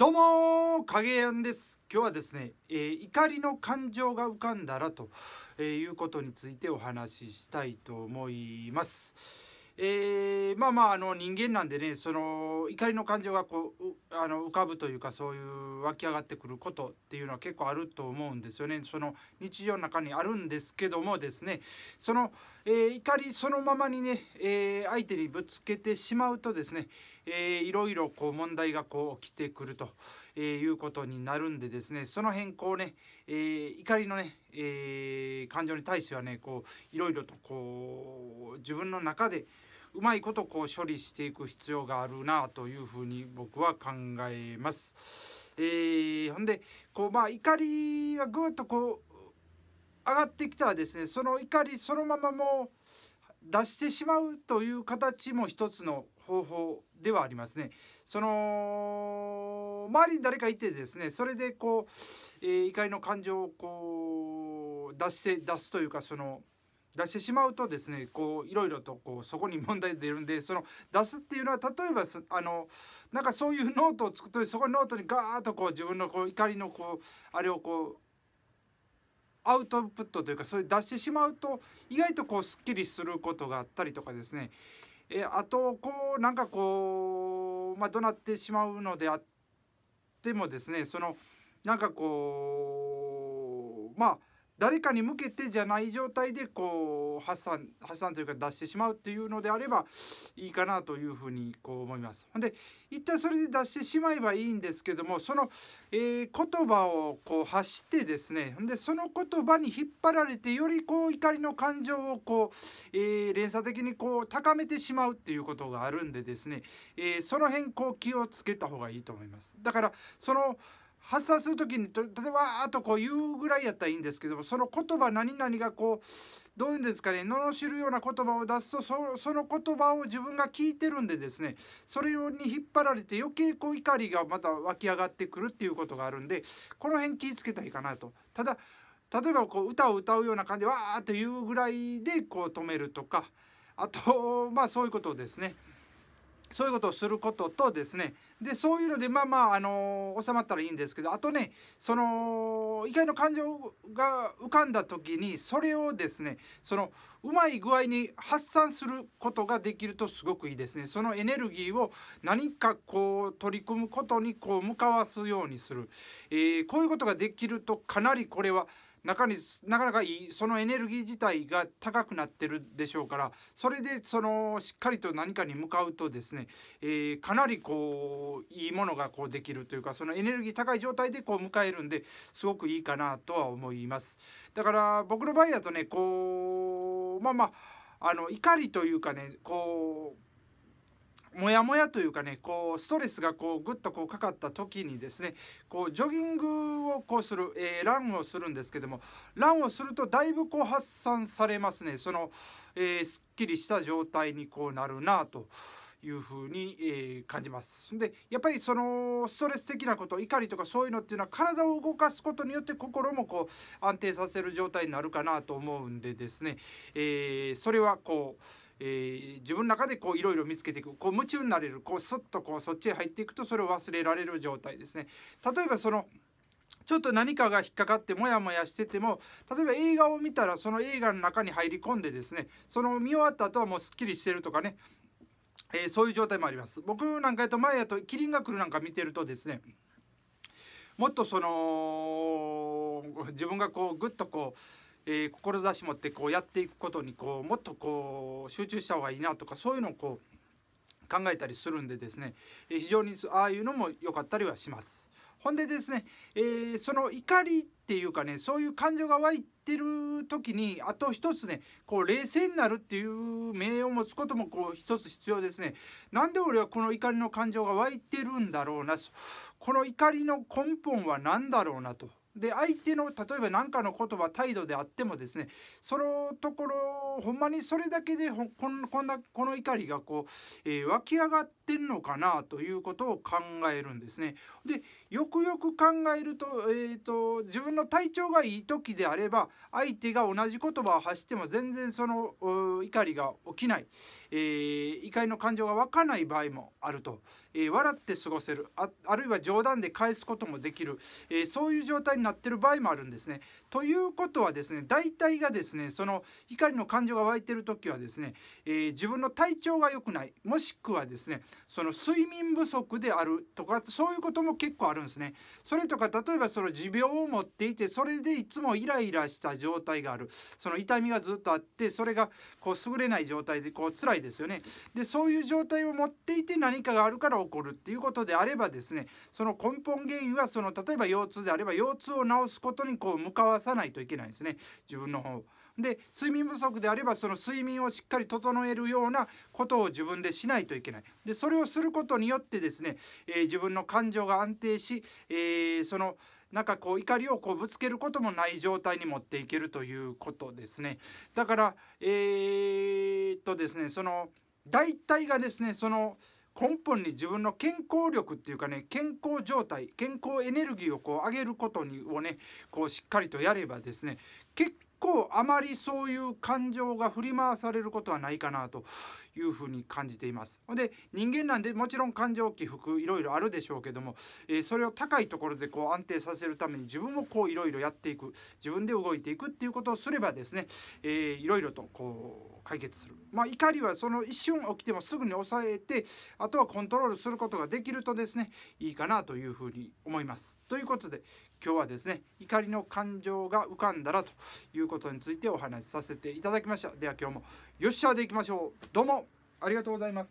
どうも影やんです今日はですね、えー、怒りの感情が浮かんだらと、えー、いうことについてお話ししたいと思います。えー、まあまああの人間なんでねその怒りの感情がこうあの浮かぶというかそういう湧き上がってくることっていうのは結構あると思うんですよねその日常の中にあるんですけどもですねその、えー、怒りそのままにね、えー、相手にぶつけてしまうとですね、えー、いろいろこう問題がこう起きてくると、えー、いうことになるんでですねその辺こうね、えー、怒りのね、え感情に対してはねこういろいろとこう自分の中でうまいことこう処理していく必要があるなというふうに僕は考えます。えー、ほんでこうまあ怒りがぐっとこう上がってきたらですねその怒りそのままも出してしまうという形も一つの方法ではありますね。その周りに誰かいてですねそれでこう、えー、怒りの感情をこう出して出すというかその出してしまうとですねこういろいろとこうそこに問題出るんでその出すっていうのは例えばあのなんかそういうノートを作っとてそこにノートにガーッとこう自分のこう怒りのこうあれをこうアウトプットというかそれ出してしまうと意外とこうすっきりすることがあったりとかですねえあとこうなんかこうまあ怒鳴ってしまうのであってもですねそのなんかこうまあ誰かに向けてじゃない状態でこう発散発散というか出してしまうっていうのであればいいかなというふうにこう思います。ほんで一旦それで出してしまえばいいんですけどもその、えー、言葉をこう発してですねでその言葉に引っ張られてよりこう怒りの感情をこう、えー、連鎖的にこう高めてしまうっていうことがあるんでですね、えー、その辺こう気をつけた方がいいと思います。だからその発散する時にと例えばわーっとこう言うぐらいやったらいいんですけどもその言葉何々がこうどういうんですかね罵るような言葉を出すとそその言葉を自分が聞いてるんでですねそれに引っ張られて余計こう怒りがまた湧き上がってくるっていうことがあるんでこの辺気ぃつけたらいいかなと。ただ例えばこう歌を歌うような感じでわーっと言うぐらいでこう止めるとかあと まあそういうことですね。そういうことをすることとですねでそういうのでまあまあ、あの収まったらいいんですけどあとねその怒りの感情が浮かんだ時にそれをですねそのうまい具合に発散することができるとすごくいいですねそのエネルギーを何かこう取り組むことにこう向かわすようにする、えー、こういうことができるとかなりこれは中になかなかいいそのエネルギー自体が高くなってるでしょうからそれでそのしっかりと何かに向かうとですね、えー、かなりこういいものがこうできるというかそのエネルギー高い状態でこう迎えるんですごくいいかなとは思います。だから僕の場合だとねこうまあまああの怒りというかねこうモヤモヤというかねこうストレスがこうぐっとこうかかった時にですねこうジョギングをこうする、えー、ランをするんですけどもランをするとだいぶこう発散されますねその、えー、すっきりした状態にこうなるなと。いうふうに、えー、感じます。でやっぱりそのストレス的なこと怒りとかそういうのっていうのは体を動かすことによって心もこう安定させる状態になるかなと思うんでですね、えー、それはこうえー、自分の中でこういろいろ見つけていくこう夢中になれるこうスッとこうそっちへ入っていくとそれを忘れられる状態ですね。例えばそのちょっと何かが引っかかってモヤモヤしてても例えば映画を見たらその映画の中に入り込んでですねその見終わった後はもうすっきりしてるとかね、えー、そういう状態もあります僕なんかやと前やと「キリンが来る」なんか見てるとですねもっとその自分がこうグッとこうえー、志持ってこうやっていくことにこうもっとこう集中した方がいいなとかそういうのをこう考えたりするんでですね、えー、非常にああいうのも良かったりはします。ほんでですね、えー、その怒りっていうかねそういう感情が湧いてる時にあと一つねこう冷静になるっていう名を持つこともこう一つ必要ですね。なんで俺はこの怒りの感情が湧いてるんだろうなこの怒りの根本は何だろうなと。で相手の例えば何かの言葉態度であってもですねそのところほんまにそれだけでこんこんなこの怒りがこう、えー、湧き上がってんのかなということを考えるんですね。でよくよく考えると,、えーと、と自分の体調がいい時であれば相手が同じ言葉を発しても全然その怒りが起きない。えー、怒りの感情が湧かない場合もあると、えー、笑って過ごせるあるいは冗談で返すこともできる、えー、そういう状態になってる場合もあるんですね。ということはですね大体がですねその怒りの感情が湧いてる時はですね、え自分の体調が良くないもしくはですねその睡眠不足であるとかそういうことも結構あるんですね。それとか例えばその持病を持っていてそれでいつもイライラした状態があるその痛みがずっとあってそれがこう優れない状態でこう辛いですよねでそういう状態を持っていて何かがあるから起こるっていうことであればですねその根本原因はその例えば腰痛であれば腰痛を治すことにこう向かわさないといけないですね自分の方で睡眠不足であればその睡眠をしっかり整えるようなことを自分でしないといけないでそれをすることによってですね、えー、自分の感情が安定し、えー、その、なんかこう怒りをこうぶつけることもない状態に持っていけるということですね。だからえー、っとですねその大体がですねその根本に自分の健康力っていうかね健康状態健康エネルギーをこう上げることにをねこうしっかりとやればですね結構あまりそういう感情が振り回されることはないかなというふうに感じています。で人間なんでもちろん感情起伏いろいろあるでしょうけども、えー、それを高いところでこう安定させるために自分もこういろいろやっていく自分で動いていくっていうことをすればですね、えいろいろとこう解決する。まあ、怒りはその一瞬起きてもすぐに抑えてあとはコントロールすることができるとですねいいかなというふうに思います。ということで今日はですね怒りの感情が浮かんだらということについてお話しさせていただきましたでは今日もよっしゃーでいきましょうどうもありがとうございます